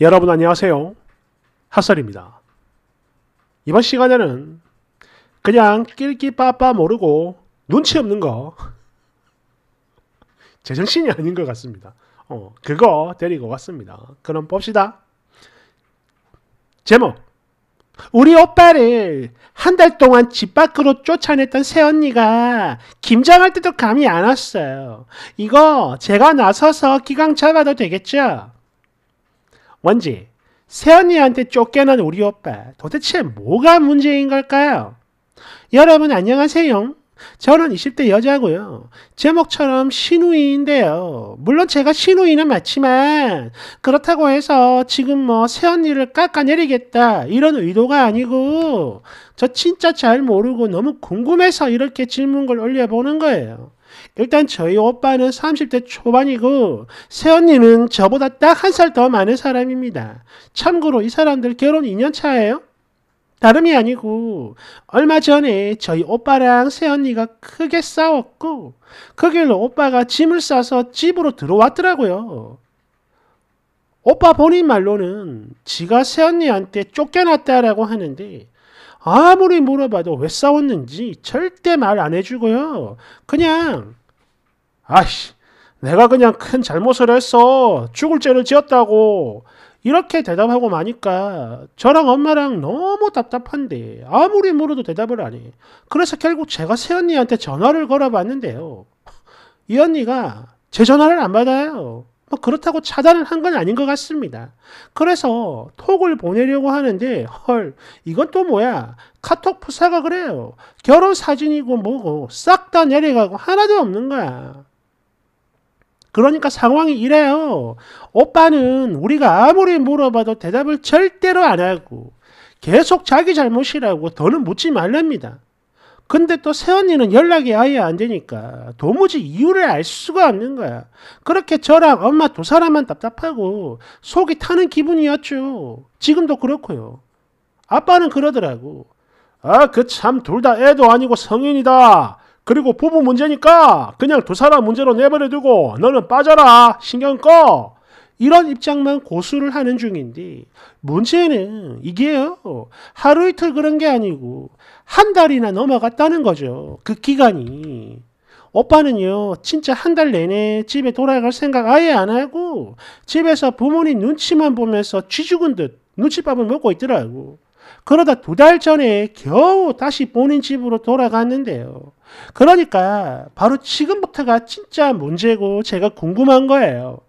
여러분 안녕하세요. 핫설입니다. 이번 시간에는 그냥 낄끼빠빠 모르고 눈치 없는 거 제정신이 아닌 것 같습니다. 어, 그거 데리고 왔습니다. 그럼 봅시다. 제목 우리 오빠를 한 달 동안 집 밖으로 쫓아냈던 새언니가 김장할 때도 감이 안 왔어요. 이거 제가 나서서 기강 잡아도 되겠죠? 뭔지 새언니한테 쫓겨난 우리 오빠 도대체 뭐가 문제인 걸까요? 여러분 안녕하세요. 저는 20대 여자고요. 제목처럼 신우이인데요. 물론 제가 신우이는 맞지만 그렇다고 해서 지금 뭐 새언니를 깎아내리겠다 이런 의도가 아니고 저 진짜 잘 모르고 너무 궁금해서 이렇게 질문글 올려보는 거예요. 일단 저희 오빠는 30대 초반이고 새언니는 저보다 딱 한 살 더 많은 사람입니다. 참고로 이 사람들 결혼 2년 차예요. 다름이 아니고 얼마 전에 저희 오빠랑 새언니가 크게 싸웠고 그 길로 오빠가 짐을 싸서 집으로 들어왔더라고요. 오빠 본인 말로는 지가 새언니한테 쫓겨났다라고 하는데 아무리 물어봐도 왜 싸웠는지 절대 말 안 해주고요. 그냥 아씨 내가 그냥 큰 잘못을 했어. 죽을 죄를 지었다고. 이렇게 대답하고 마니까 저랑 엄마랑 너무 답답한데 아무리 물어도 대답을 안 해. 그래서 결국 제가 새언니한테 전화를 걸어봤는데요. 이 언니가 제 전화를 안 받아요. 뭐 그렇다고 차단을 한 건 아닌 것 같습니다. 그래서 톡을 보내려고 하는데 헐 이건 또 뭐야 카톡 프사가 그래요. 결혼 사진이고 뭐고 싹 다 내려가고 하나도 없는 거야. 그러니까 상황이 이래요. 오빠는 우리가 아무리 물어봐도 대답을 절대로 안 하고 계속 자기 잘못이라고 더는 묻지 말랍니다. 근데 또 새언니는 연락이 아예 안 되니까 도무지 이유를 알 수가 없는 거야. 그렇게 저랑 엄마 두 사람만 답답하고 속이 타는 기분이었죠. 지금도 그렇고요. 아빠는 그러더라고. 아, 그 참 둘 다 애도 아니고 성인이다. 그리고 부부 문제니까 그냥 두 사람 문제로 내버려 두고 너는 빠져라. 신경 꺼. 이런 입장만 고수를 하는 중인데 문제는 이게요 하루 이틀 그런 게 아니고 한 달이나 넘어갔다는 거죠 그 기간이 오빠는요 진짜 한 달 내내 집에 돌아갈 생각 아예 안 하고 집에서 부모님 눈치만 보면서 쥐죽은 듯 눈치밥을 먹고 있더라고 그러다 두 달 전에 겨우 다시 본인 집으로 돌아갔는데요. 그러니까 바로 지금부터가 진짜 문제고 제가 궁금한 거예요.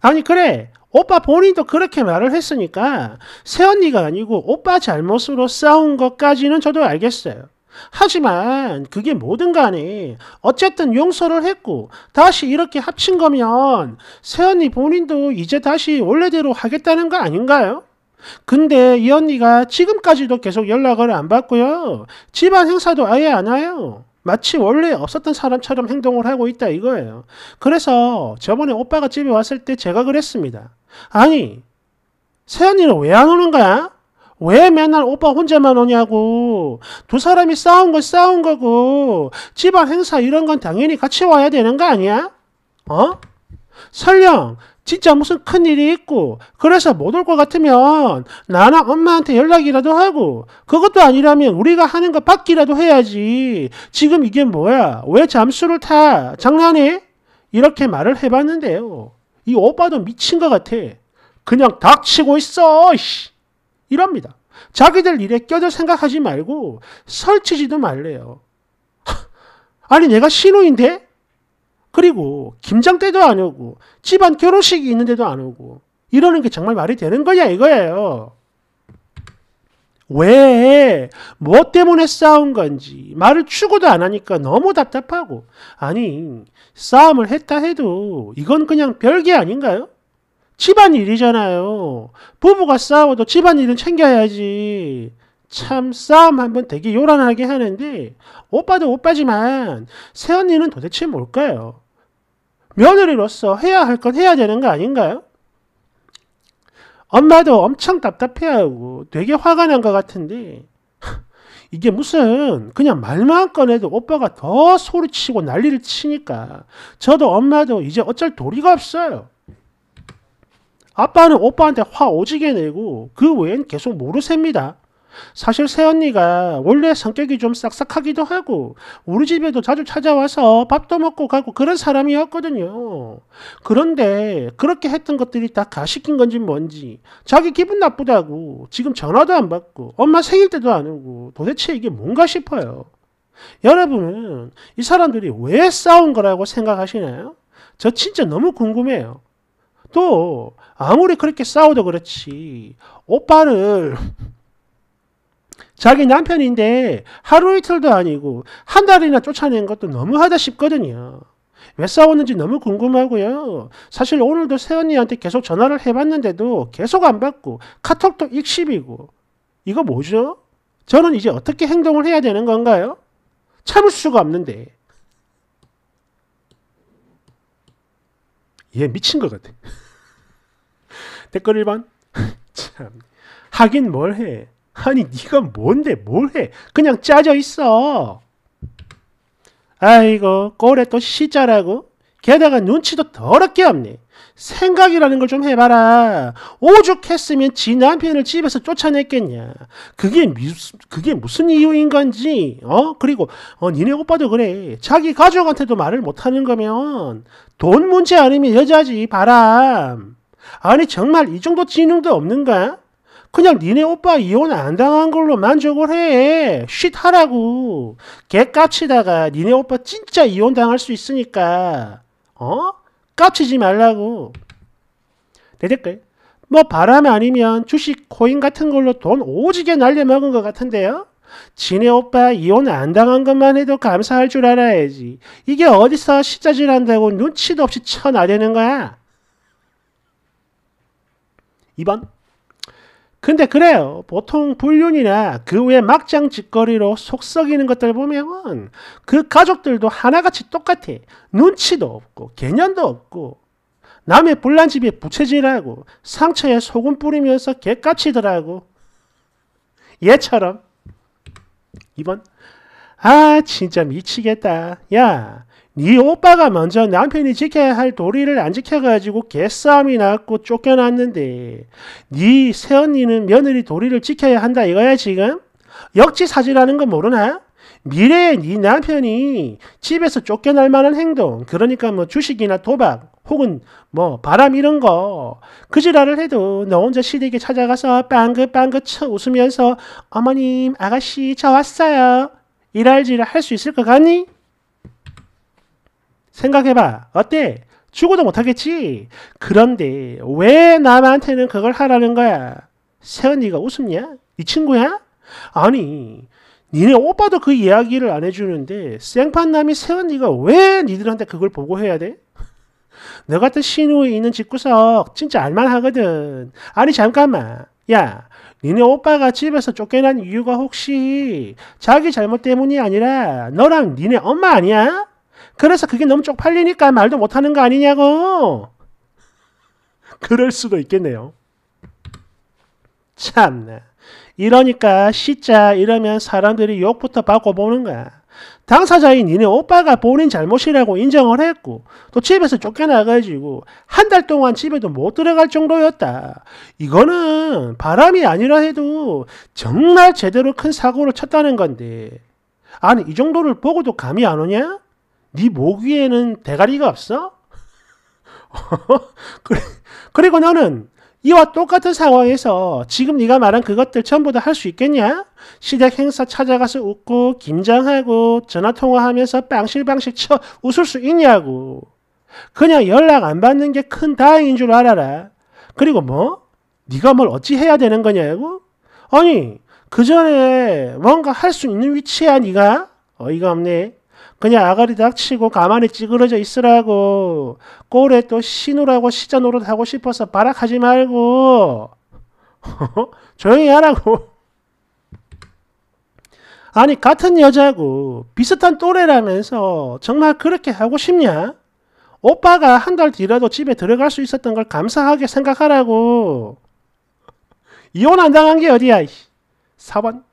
아니 그래 오빠 본인도 그렇게 말을 했으니까 새언니가 아니고 오빠 잘못으로 싸운 것까지는 저도 알겠어요. 하지만 그게 뭐든 간에 어쨌든 용서를 했고 다시 이렇게 합친 거면 새언니 본인도 이제 다시 원래대로 하겠다는 거 아닌가요? 근데 이 언니가 지금까지도 계속 연락을 안 받고요. 집안 행사도 아예 안 와요. 마치 원래 없었던 사람처럼 행동을 하고 있다 이거예요. 그래서 저번에 오빠가 집에 왔을 때 제가 그랬습니다. 아니, 세연이는 왜 안 오는 거야? 왜 맨날 오빠 혼자만 오냐고. 두 사람이 싸운 건 싸운 거고, 집안 행사 이런 건 당연히 같이 와야 되는 거 아니야? 어? 설령 진짜 무슨 큰일이 있고 그래서 못 올 것 같으면 나랑 엄마한테 연락이라도 하고 그것도 아니라면 우리가 하는 거 받기라도 해야지 지금 이게 뭐야 왜 잠수를 타 장난해? 이렇게 말을 해봤는데요 이 오빠도 미친 것 같아 그냥 닥치고 있어 씨. 이럽니다 자기들 일에 껴들 생각하지 말고 설치지도 말래요 아니 내가 신우인데? 그리고 김장 때도 안 오고 집안 결혼식이 있는데도 안 오고 이러는 게 정말 말이 되는 거냐 이거예요. 왜, 뭐 때문에 싸운 건지 말을 추구도 안 하니까 너무 답답하고 아니 싸움을 했다 해도 이건 그냥 별게 아닌가요? 집안일이잖아요. 부부가 싸워도 집안일은 챙겨야지. 참 싸움 한번 되게 요란하게 하는데 오빠도 오빠지만 새언니는 도대체 뭘까요? 며느리로서 해야 할 건 해야 되는 거 아닌가요? 엄마도 엄청 답답해하고 되게 화가 난 것 같은데 이게 무슨 그냥 말만 꺼내도 오빠가 더 소리치고 난리를 치니까 저도 엄마도 이제 어쩔 도리가 없어요. 아빠는 오빠한테 화 오지게 내고 그 외엔 계속 모르셉니다. 사실 새언니가 원래 성격이 좀 싹싹하기도 하고 우리 집에도 자주 찾아와서 밥도 먹고 가고 그런 사람이었거든요. 그런데 그렇게 했던 것들이 다 가시킨 건지 뭔지 자기 기분 나쁘다고 지금 전화도 안 받고 엄마 생일 때도 안 오고 도대체 이게 뭔가 싶어요. 여러분은 이 사람들이 왜 싸운 거라고 생각하시나요? 저 진짜 너무 궁금해요. 또 아무리 그렇게 싸워도 그렇지 오빠를 자기 남편인데 하루 이틀도 아니고 한 달이나 쫓아낸 것도 너무하다 싶거든요. 왜 싸웠는지 너무 궁금하고요. 사실 오늘도 새언니한테 계속 전화를 해봤는데도 계속 안 받고 카톡도 익십이고 이거 뭐죠? 저는 이제 어떻게 행동을 해야 되는 건가요? 참을 수가 없는데. 얘 미친 것 같아. 댓글 1번. 참. 하긴 뭘 해. 아니 네가 뭔데 뭘 해? 그냥 짜져 있어. 아이고 꼴에 또 시자라고? 게다가 눈치도 더럽게 없네. 생각이라는 걸 좀 해봐라. 오죽했으면 지 남편을 집에서 쫓아냈겠냐. 그게 미, 그게 무슨 이유인 건지. 어 그리고 어 니네 오빠도 그래. 자기 가족한테도 말을 못하는 거면 돈 문제 아니면 여자지 바람. 아니 정말 이 정도 지능도 없는가? 그냥 니네 오빠 이혼 안 당한 걸로 만족을 해. 쉿 하라고. 개까치다가 니네 오빠 진짜 이혼 당할 수 있으니까. 어? 까치지 말라고. 내 댓글. 뭐 바람 아니면 주식 코인 같은 걸로 돈 오지게 날려먹은 것 같은데요? 지네 오빠 이혼 안 당한 것만 해도 감사할 줄 알아야지. 이게 어디서 시자질 한다고 눈치도 없이 쳐나대는 거야. 2번 근데 그래요. 보통 불륜이나 그 외 막장 짓거리로 속썩이는 것들 보면 그 가족들도 하나같이 똑같이 눈치도 없고 개념도 없고 남의 불난 집에 부채질하고 상처에 소금 뿌리면서 개까치더라고. 얘처럼 이번 아 진짜 미치겠다. 야, 네 오빠가 먼저 남편이 지켜야 할 도리를 안 지켜가지고 개싸움이 났고 쫓겨났는데 네 새언니는 며느리 도리를 지켜야 한다 이거야 지금? 역지사지라는 거 모르나? 미래에 네 남편이 집에서 쫓겨날 만한 행동 그러니까 뭐 주식이나 도박 혹은 뭐 바람 이런 거 그지랄을 해도 너 혼자 시댁에 찾아가서 빵긋빵긋 웃으면서 어머님 아가씨 저 왔어요 일할지를 할 수 있을 것 같니? 생각해봐. 어때? 죽어도 못하겠지. 그런데 왜 남한테는 그걸 하라는 거야? 세은이가 웃음냐? 네 친구야? 아니, 니네 오빠도 그 이야기를 안 해주는데 생판남이 세은이가 왜 니들한테 그걸 보고해야 돼? 너 같은 신우에 있는 집구석 진짜 알만하거든. 아니 잠깐만. 야, 니네 오빠가 집에서 쫓겨난 이유가 혹시 자기 잘못 때문이 아니라 너랑 니네 엄마 아니야? 그래서 그게 너무 쪽팔리니까 말도 못하는 거 아니냐고. 그럴 수도 있겠네요. 참나. 이러니까 시자 이러면 사람들이 욕부터 받고 보는 거야. 당사자인 이네 오빠가 본인 잘못이라고 인정을 했고 또 집에서 쫓겨나가지고 한 달 동안 집에도 못 들어갈 정도였다. 이거는 바람이 아니라 해도 정말 제대로 큰 사고를 쳤다는 건데 아니 이 정도를 보고도 감이 안 오냐? 네 목 위에는 대가리가 없어? 그리고 나는 이와 똑같은 상황에서 지금 네가 말한 그것들 전부 다 할 수 있겠냐? 시댁 행사 찾아가서 웃고 김장하고 전화 통화하면서 빵실빵실 쳐 웃을 수 있냐고. 그냥 연락 안 받는 게 큰 다행인 줄 알아라. 그리고 뭐? 네가 뭘 어찌 해야 되는 거냐고? 아니 그 전에 뭔가 할 수 있는 위치야 네가? 어이가 없네. 그냥 아가리 닥치고 가만히 찌그러져 있으라고. 꼴에 또 신우라고 시자 노릇하고 싶어서 발악하지 말고. 조용히 하라고. 아니, 같은 여자고 비슷한 또래라면서 정말 그렇게 하고 싶냐? 오빠가 한 달 뒤라도 집에 들어갈 수 있었던 걸 감사하게 생각하라고. 이혼 안 당한 게 어디야, 4번.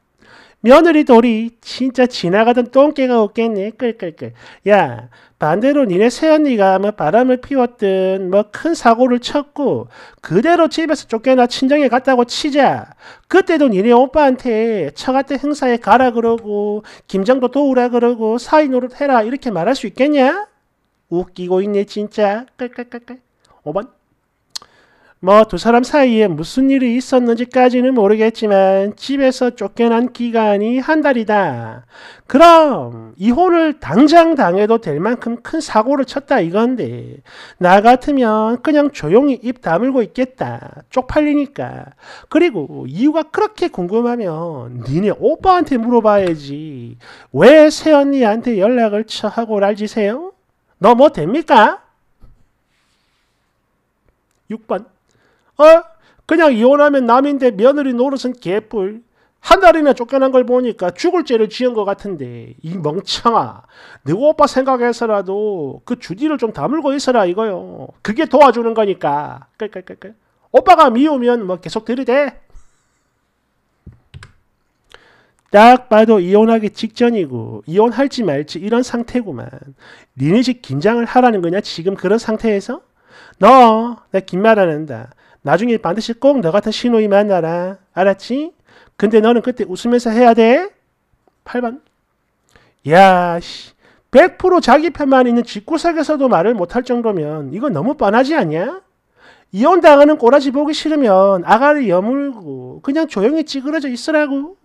며느리 돌이 진짜 지나가던 똥개가 없겠네. 끌끌끌. 야, 반대로 니네 새언니가 뭐 바람을 피웠든 뭐 큰 사고를 쳤고 그대로 집에서 쫓겨나 친정에 갔다고 치자. 그때도 니네 오빠한테 처갓대 행사에 가라 그러고 김장도 도우라 그러고 사인 노릇 해라 이렇게 말할 수 있겠냐? 웃기고 있네 진짜. 끌끌끌끌. 5번. 뭐두 사람 사이에 무슨 일이 있었는지까지는 모르겠지만 집에서 쫓겨난 기간이 한 달이다. 그럼 이혼을 당장 당해도 될 만큼 큰 사고를 쳤다 이건데 나 같으면 그냥 조용히 입 다물고 있겠다. 쪽팔리니까. 그리고 이유가 그렇게 궁금하면 니네 오빠한테 물어봐야지. 왜 새언니한테 연락을 처하고 날지세요? 너 뭐 됩니까? 6번 어? 그냥 이혼하면 남인데 며느리 노릇은 개뿔. 한 달이나 쫓겨난 걸 보니까 죽을 죄를 지은 것 같은데 이 멍청아 너고 오빠 생각해서라도 그 주디를 좀 다물고 있어라 이거요 그게 도와주는 거니까 끌끌끌끌 오빠가 미우면 뭐 계속 들이대 딱 봐도 이혼하기 직전이고 이혼할지 말지 이런 상태구만 니네 집 긴장을 하라는 거냐 지금 그런 상태에서? 너 나 긴 말 안 한다 나중에 반드시 꼭 너 같은 신호이 만나라. 알았지? 근데 너는 그때 웃으면서 해야 돼. 8번. 야, 씨. 100% 자기 편만 있는 직구석에서도 말을 못 할 정도면 이건 너무 뻔하지 않냐? 이혼당하는 꼬라지 보기 싫으면 아가를 여물고 그냥 조용히 찌그러져 있으라고.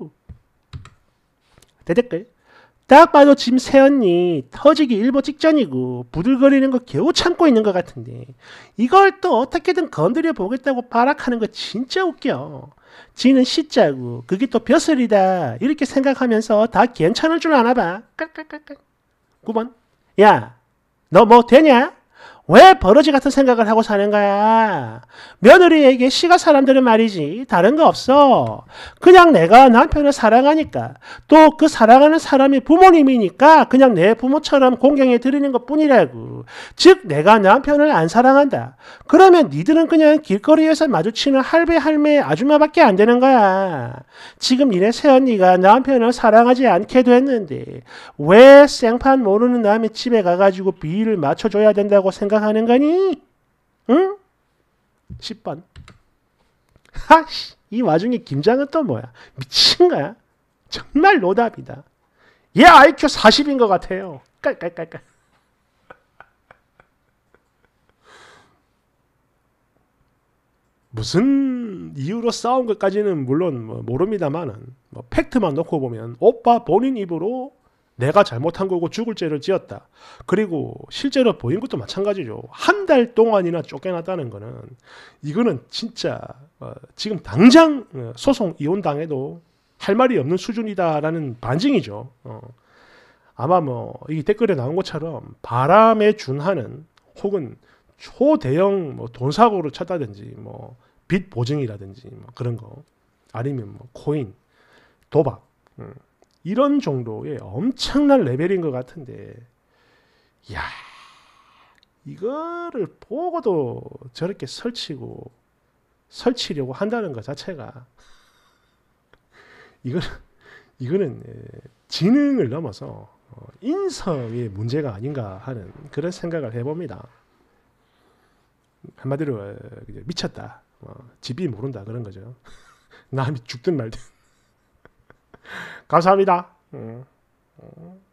대댓글. 딱 봐도 지금 세언니 터지기 일보 직전이고 부들거리는 거 겨우 참고 있는 것 같은데 이걸 또 어떻게든 건드려 보겠다고 발악하는 거 진짜 웃겨. 지는 시자고 그게 또 벼슬이다 이렇게 생각하면서 다 괜찮을 줄 아나 봐. 9번 야 너 뭐 되냐? 왜 버러지 같은 생각을 하고 사는 거야? 며느리에게 시가 사람들은 말이지 다른 거 없어. 그냥 내가 남편을 사랑하니까 또 그 사랑하는 사람이 부모님이니까 그냥 내 부모처럼 공경해 드리는 것 뿐이라고. 즉 내가 남편을 안 사랑한다. 그러면 니들은 그냥 길거리에서 마주치는 할배 할매 아줌마밖에 안 되는 거야. 지금 니네 새언니가 남편을 사랑하지 않게됐는데왜 생판 모르는 남의 집에 가가지고 비위를 맞춰줘야 된다고 생각하는 거니? 응? 10번. 하씨, 이 와중에 김장은 또 뭐야? 미친 거야? 정말 노답이다. 얘 IQ 40인 것 같아요. 깔깔깔깔. 무슨 이유로 싸운 것까지는 물론 뭐 모릅니다만은 뭐 팩트만 놓고 보면 오빠 본인 입으로 내가 잘못한 거고 죽을 죄를 지었다. 그리고 실제로 보인 것도 마찬가지죠. 한 달 동안이나 쫓겨났다는 거는 이거는 진짜 어 지금 당장 어, 소송 이혼 당해도 할 말이 없는 수준이다라는 반증이죠. 어 아마 뭐 이 댓글에 나온 것처럼 바람에 준하는 혹은 초대형 뭐 돈 사고를 쳤다든지 뭐빚 보증이라든지 뭐 그런 거 아니면 뭐 코인 도박 음, 이런 정도의 엄청난 레벨인 것 같은데 야 이거를 보고도 저렇게 설치고 설치려고 한다는 것 자체가 이거 는 이거는 예, 지능을 넘어서 어, 인성의 문제가 아닌가 하는 그런 생각을 해봅니다. 한마디로 어, 미쳤다. 어, 집이 모른다 그런 거죠. 남이 죽든 말든. 감사합니다. 음. 음.